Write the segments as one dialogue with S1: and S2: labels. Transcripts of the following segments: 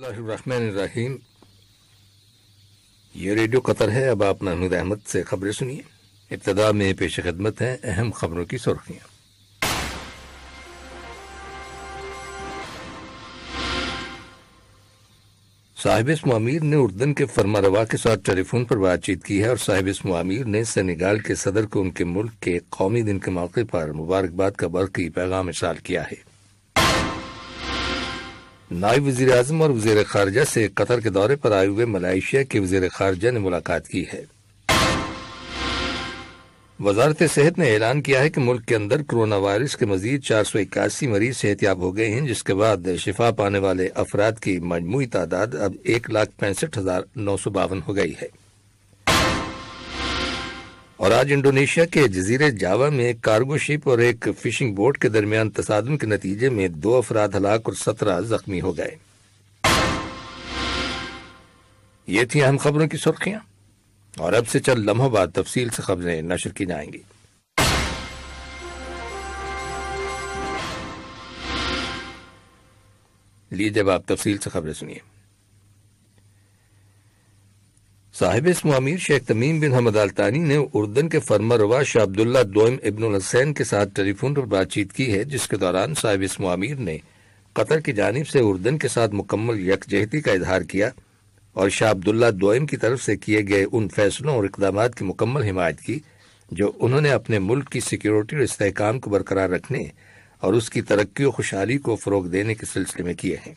S1: रहीम ये radio Qatar है अब आप महमूद अहमद से खबरें सुनिए इब्तदा में पेश खदमत है अहम खबरों की सुर्खियाँ साहिब मामीर ने उर्दन के फरमारवा के साथ टेलीफोन पर बातचीत की है और साहिब मामीर ने सेनेगाल के सदर को उनके मुल्क के कौमी दिन के मौके पर मुबारकबाद का बरकी पैगाम इशार किया है नायब वजी अजम और वजीर खारजा से कतर के दौरे पर आए हुए मलाइशिया के वजीर खारजा ने मुलाकात की है वजारत सेहत ने ऐलान किया है कि मुल्क के अंदर कोरोना वायरस के मजीद चार सौ इक्यासी मरीज सेहतियाब हो गए हैं जिसके बाद शिफा पाने वाले अफराद की मजमू तादाद अब एक लाख पैंसठ हजार नौ सौ बावन हो गई है और आज इंडोनेशिया के जजीरे जावा में कार्गो शिप और एक फिशिंग बोट के दरमियान तसादम के नतीजे में दो अफराद हलाक और सत्रह जख्मी हो गए ये थी अहम खबरों की सुर्खियां और अब से चल लम्हों बाद तफसील से खबरें नशर की जाएंगी लीजिए अब आप तफसील से खबरें सुनिए साहिब इसम शेख तमीम बिन हमद अल्तानी ने उर्दन के रवा शाह अब्दुल्ला दोम इब्न हसैन के साथ टेलीफोन पर बातचीत की है जिसके दौरान साहिब इसम ने कतर की जानब से उर्दन के साथ मुकम्मल यकजहती का इजहार किया और शाह अब्दुल्ला दोम की तरफ से किए गए उन फैसलों और इकदाम की मुकम्मल हिमायत की जो उन्होंने अपने मुल्क की सिक्योरिटी और इसकाम को बरकरार रखने और उसकी तरक्की और खुशहाली को फ़रोग देने के सिलसिले में किए हैं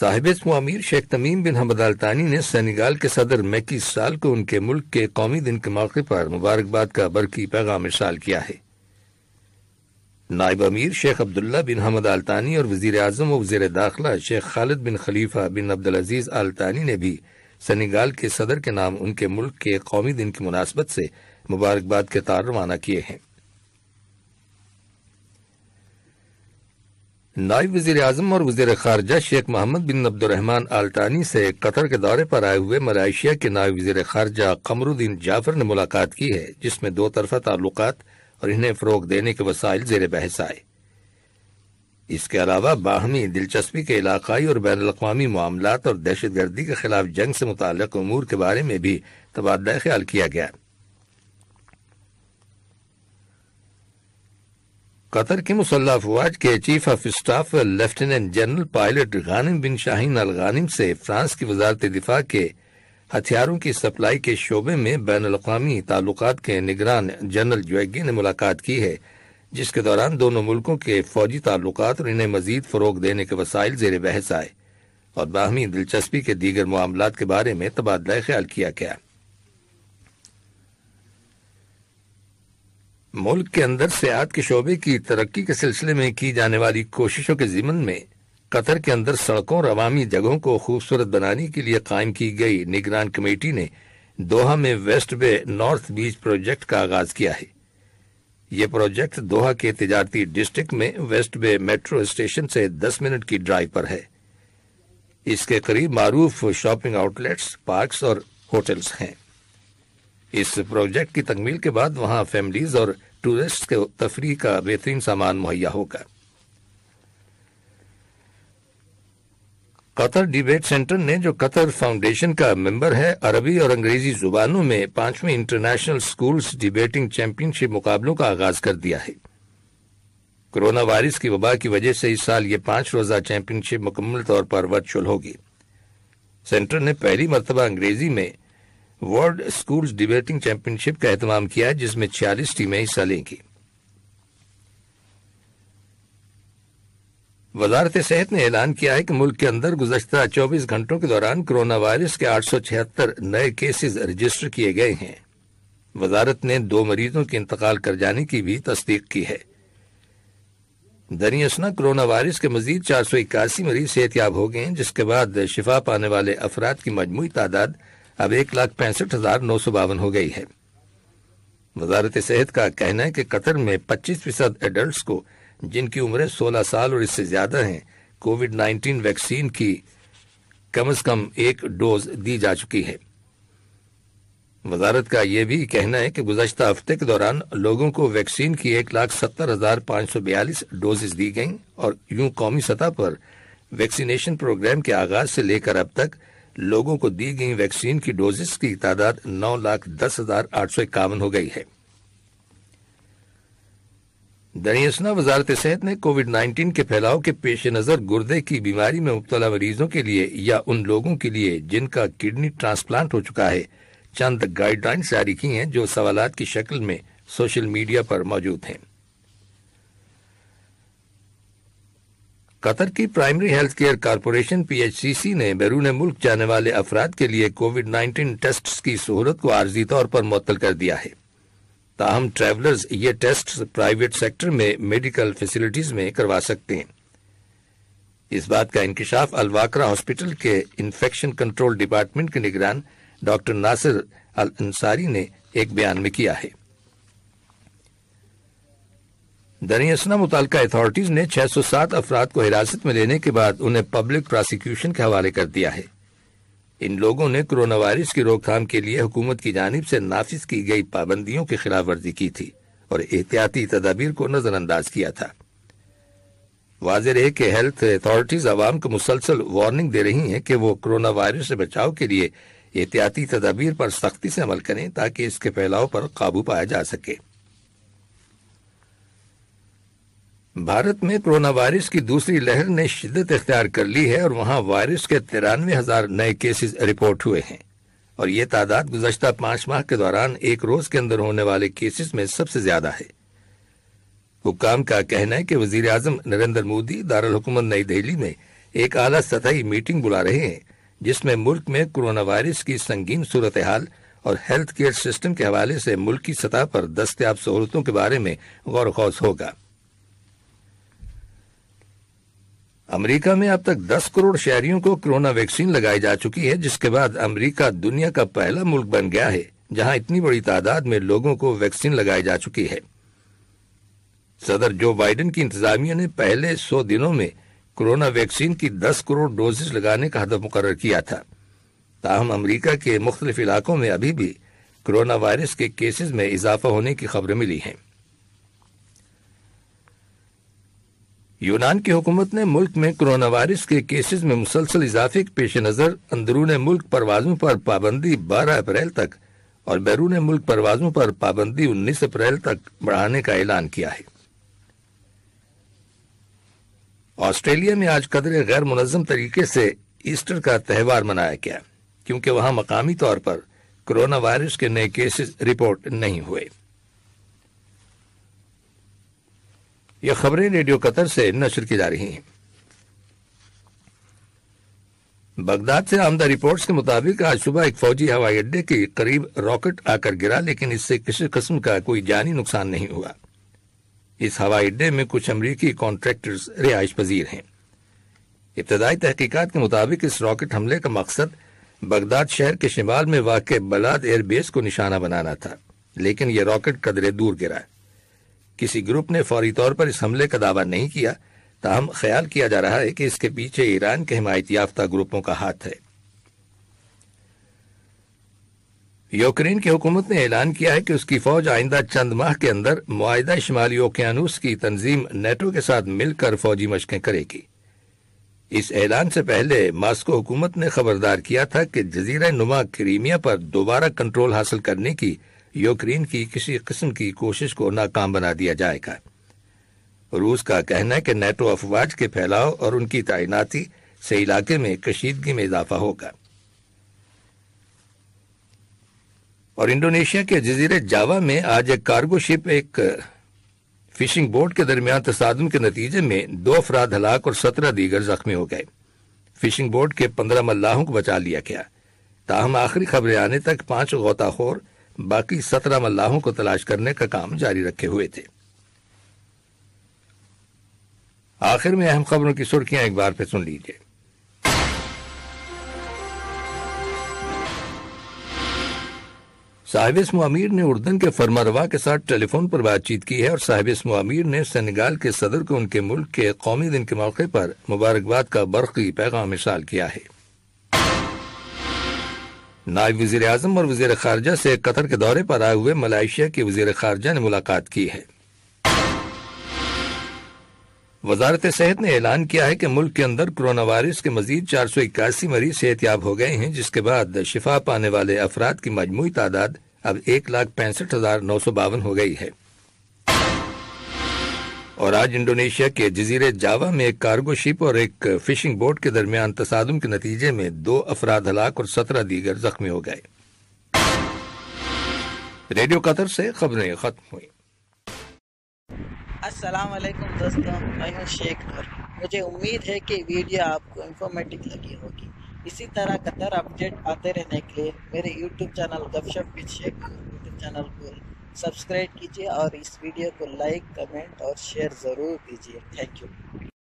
S1: साहिब अमीर शेख तमीम बिन हमद अलतानी ने सेनेगाल के सदर मैकी साल को उनके मुल्क के कौमी दिन के मौके पर मुबारकबाद का बरकी पैगाम इरसाल किया है नायब अमीर शेख अब्दुल्ला बिन हमद अल्तानी और वजीर अजम व वजीर दाखिला शेख खालिद बिन खलीफा बिन अब्दुल अजीज अलतानी ने भी सेनेगाल के सदर के नाम उनके मुल्क के कौमी दिन की मुनासबत से मुबारकबाद के तार रवाना किए हैं नायब वजीर अजम और वजीर खारजा शेख मोहम्मद बिन अब्दुलरहमान अल्टानी से कतर के दौरे पर आए हुए मलाइशिया के नायब वजीर खारजा कमरुद्दीन जाफर ने मुलाकात की है जिसमें दो तरफा ताल्लुक और इन्हें फ़रोग देने के वसाइल जेर बहस आए इसके अलावा बाहमी दिलचस्पी के इलाकाई और बैन अवी मामला और दहशत गर्दी के खिलाफ जंग से मुतक अमूर के बारे में भी तबादला ख्याल किया गया कतर के मुसल्ह अफवाज के chief of staff lieutenant general pilot Ghanim bin Shaheen al Ghanim से फ्रांस की वजारत दिफा के हथियारों की सप्लाई के शोबे में बैन अवी ताल्लुक के निगरान जनरल जोगे ने मुलाकात की है जिसके दौरान दोनों मुल्कों के फौजी ताल्लुक और इन्हें मजीद फरोग देने के वसाइल जेर बहस आए और बाहमी दिलचस्पी के दीगर मामला के बारे में तबादला ख्याल किया गया मुल्क के अंदर सियाहत के शोबे की तरक्की के सिलसिले में की जाने वाली कोशिशों के जिमन में कतर के अंदर सड़कों और अवामी जगहों को खूबसूरत बनाने के लिए कायम की गई निगरान कमेटी ने दोहा में west bay north beach project का आगाज किया है ये प्रोजेक्ट दोहा के तजारती डिस्ट्रिक्ट में वेस्ट बे मेट्रो स्टेशन से 10 मिनट की ड्राइव पर है इसके करीब मारूफ शॉपिंग आउटलेट्स पार्क्स और होटल्स हैं इस प्रोजेक्ट की तकमील के बाद वहां फैमिलीज और टूरिस्ट के तफरी का बेहतरीन सामान मुहैया होगा कतर डिबेट सेंटर ने जो कतर फाउंडेशन का मेंबर है अरबी और अंग्रेजी जुबानों में पांचवें इंटरनेशनल स्कूल्स डिबेटिंग चैंपियनशिप मुकाबलों का आगाज कर दिया है कोरोना वायरस की वबा की वजह से इस साल ये पांच रोजा चैंपियनशिप मुकम्मल तौर पर वर्चुअल होगी सेंटर ने पहली मरतबा अंग्रेजी में वर्ल्ड स्कूल्स डिबेटिंग चैंपियनशिप का एहतमाम किया जिसमें छियालीस टीमें हिस्सा लेंगी वजारत सेहत ने ऐलान किया है कि मुल्क के अंदर गुजशत 24 घंटों के दौरान कोरोना वायरस के 876 नए केसेस रजिस्टर किए गए हैं वजारत ने दो मरीजों के इंतकाल कर जाने की भी तस्दीक की है दरियसना कोरोना वायरस के मजीद चार सौ इक्यासी मरीज सेहतियाब हो गए हैं जिसके बाद शिफा पाने वाले अफराद की मजमू तादाद अब एक लाख पैंसठ हजार नौ सौ बावन हो गई है वजारत सेहत का कहना है कि कतर में पच्चीस फीसद एडल्ट को जिनकी उम्र सोलह साल और इससे ज्यादा हैं कोविड नाइन्टीन वैक्सीन की कम अज कम एक डोज दी जा चुकी है वजारत का यह भी कहना है कि गुजशत हफ्ते के दौरान लोगों को वैक्सीन की एक लाख सत्तर हजार पाँच सौ बयालीस डोजेज दी गई और यूं कौमी सतह पर वैक्सीनेशन प्रोग्राम के आगाज से लेकर अब तक लोगों को दी गई वैक्सीन की डोजेस की तादाद नौ लाख दस हजार आठ सौ इक्यावन हो गई है दरियसना वजारत सेहत ने कोविड 19 के फैलाव के पेश नज़र गुर्दे की बीमारी में मुबतला मरीजों के लिए या उन लोगों के लिए जिनका किडनी ट्रांसप्लांट हो चुका है चंद गाइडलाइंस जारी की हैं जो सवाल की शक्ल में सोशल मीडिया पर मौजूद हैं कतर की primary health care corporation PHCC ने बैरून मुल्क जाने वाले अफराद के लिए कोविड 19 टेस्ट की सहूलत को आर्जी तौर पर मुतल कर दिया है ताहम ट्रैवलर्स ये टेस्ट प्राइवेट सेक्टर में मेडिकल फैसिलिटीज में करवा सकते हैं इस बात का इंकशाफ अलवाकरा हॉस्पिटल के इन्फेक्शन कंट्रोल डिपार्टमेंट के निगरान डॉक्टर नासिर अल अंसारी ने एक बयान में किया है दरियासना मुतल अथॉरिटीज ने 607 अफराद को हिरासत में लेने के बाद उन्हें पब्लिक प्रोसिक्यूशन के हवाले कर दिया है इन लोगों ने कोरोना वायरस की रोकथाम के लिए हुकूमत की जानब से नाफिज की गई पाबंदियों की खिलाफ वर्जी की थी और एहतियाती तदाबीर को नजरअंदाज किया था वाज रहे कि हेल्थ अथॉरिटीज आवाम को मुसलसल वार्निंग दे रही हैं कि वो कोरोना वायरस से बचाव के लिए एहतियाती तदाबीर पर सख्ती से अमल करें ताकि इसके फैलाव पर काबू पाया जा सके भारत में कोरोना वायरस की दूसरी लहर ने शिद्दत इख्तियार कर ली है और वहाँ वायरस के तिरानवे हजार नए केसेस रिपोर्ट हुए हैं और ये तादाद गुजशत पांच माह के दौरान एक रोज के अंदर होने वाले केसेस में सबसे ज्यादा है हुकाम का कहना है कि वजीर अजम नरेंद्र मोदी दारकूमत नई दिल्ली में एक आला सतही मीटिंग बुला रहे हैं जिसमें मुल्क में कोरोना वायरस की संगीन सूरत हाल और हेल्थ केयर सिस्टम के हवाले से मुल्की सतह पर दस्तियाब सहूलतों के बारे में गौर खौस होगा अमेरिका में अब तक 10 करोड़ शहरियों को कोरोना वैक्सीन लगाई जा चुकी है जिसके बाद अमेरिका दुनिया का पहला मुल्क बन गया है जहां इतनी बड़ी तादाद में लोगों को वैक्सीन लगाई जा चुकी है सदर जो बाइडेन की इंतजामिया ने पहले 100 दिनों में कोरोना वैक्सीन की 10 करोड़ डोजेज लगाने का हदफ मुकर किया था ताहम अमरीका के मुख्तलिफ इलाकों में अभी भी कोरोना वायरस के केसेज में इजाफा होने की खबरें मिली हैं यूनान की हुकूमत ने मुल्क में कोरोना वायरस के केसेस में मुसलसल इजाफे के पेश नज़र अंदरून मुल्क परवाजों पर पाबंदी बारह अप्रैल तक और बैरून मुल्क परवाजों पर पाबंदी उन्नीस अप्रैल तक बढ़ाने का ऐलान किया है ऑस्ट्रेलिया में आज कदर गैर मुनजम तरीके से ईस्टर का त्यौहार मनाया गया क्योंकि वहां मकामी तौर पर कोरोना वायरस के नए केसेज रिपोर्ट नहीं हुए ये खबरें रेडियो कतर से नशर की जा रही हैं बगदाद से आमदा रिपोर्ट्स के मुताबिक आज सुबह एक फौजी हवाई अड्डे के करीब रॉकेट आकर गिरा लेकिन इससे किसी किस्म का कोई जानी नुकसान नहीं हुआ इस हवाई अड्डे में कुछ अमरीकी कॉन्ट्रैक्टर्स रिहाइश पजीर हैं इब्तदाई तहकीकात के मुताबिक इस रॉकेट हमले का मकसद बगदाद शहर के शिमाल में वाक़ बलाद एयरबेस को निशाना बनाना था लेकिन यह रॉकेट कदरे दूर गिरा है किसी ग्रुप ने फौरी तौर पर इस हमले का दावा नहीं किया ताहम ख्याल किया जा रहा है कि इसके पीछे ईरान के हिमायत याफ्ता ग्रुपों का हाथ है यूक्रेन की हुकूमत ने ऐलान किया है कि उसकी फौज आइंदा चंद माह के अंदर मुआदा शुमाली ओकेानूस की तंजीम नेटो के साथ मिलकर फौजी मशकें करेगी इस ऐलान से पहले मास्को हुकूमत ने खबरदार किया था कि जजीरा नुमा क्रीमिया पर दोबारा कंट्रोल हासिल करने की यूक्रेन की किसी किस्म की कोशिश को नाकाम बना दिया जाएगा रूस का कहना है कि नेटो अफवाज के फैलाव और उनकी तैनाती से इलाके में कशीदगी में इजाफा होगा और इंडोनेशिया के जजीर जावा में आज एक कार्गो शिप एक फिशिंग बोट के दरमियान तसादम के नतीजे में दो अफराद हलाक और सत्रह दीगर जख्मी हो गए फिशिंग बोट के पंद्रह मल्लाहों को बचा लिया गया ताहम आखिरी खबरें आने तक पांच गोताखोर बाकी सत्रह मल्लाहों को तलाश करने का काम जारी रखे हुए थे आखिर में अहम खबरों की सुर्खियां एक बार फिर सुन लीजिए साहिब इसम अमीर ने उर्दन के फरमारवा के साथ टेलीफोन पर बातचीत की है और साहिब इसम अमीर ने सेनेगाल के सदर को उनके मुल्क के कौमी दिन के मौके पर मुबारकबाद का बरकी पैगाम मिसाल किया है नायब वजीर अजम और वजीर खारजा से कतर के दौरे पर आए हुए मलाइशिया के वजीर खारजा ने मुलाकात की है वजारत सेहत ने ऐलान किया है कि मुल्क के अंदर कोरोना वायरस के मजीद चार सौ इक्यासी मरीज सेहतियाब हो गए हैं जिसके बाद शिफा पाने वाले अफराद की मजमू तादाद अब एक लाख पैंसठ हजार नौ सौ बावन हो गई है और आज इंडोनेशिया के जजीरे जावा में एक कार्गो शिप और एक फिशिंग बोट के दरमियान तसादम के नतीजे में दो अफराद हलाक और सत्रह दीगर जख्मी हो गए रेडियो कतर से खबरें खत्म हुई अस्सलाम वालेकुम दोस्तों मैं हूँ शेख नूर मुझे उम्मीद है कि वीडियो आपको इन्फॉर्मेटिव लगी होगी इसी तरह कतर अपडेट आते रहने के लिए मेरे YouTube channel Gupshup with Sheikh YouTube channel को सब्सक्राइब कीजिए और इस वीडियो को लाइक कमेंट और शेयर ज़रूर कीजिए थैंक यू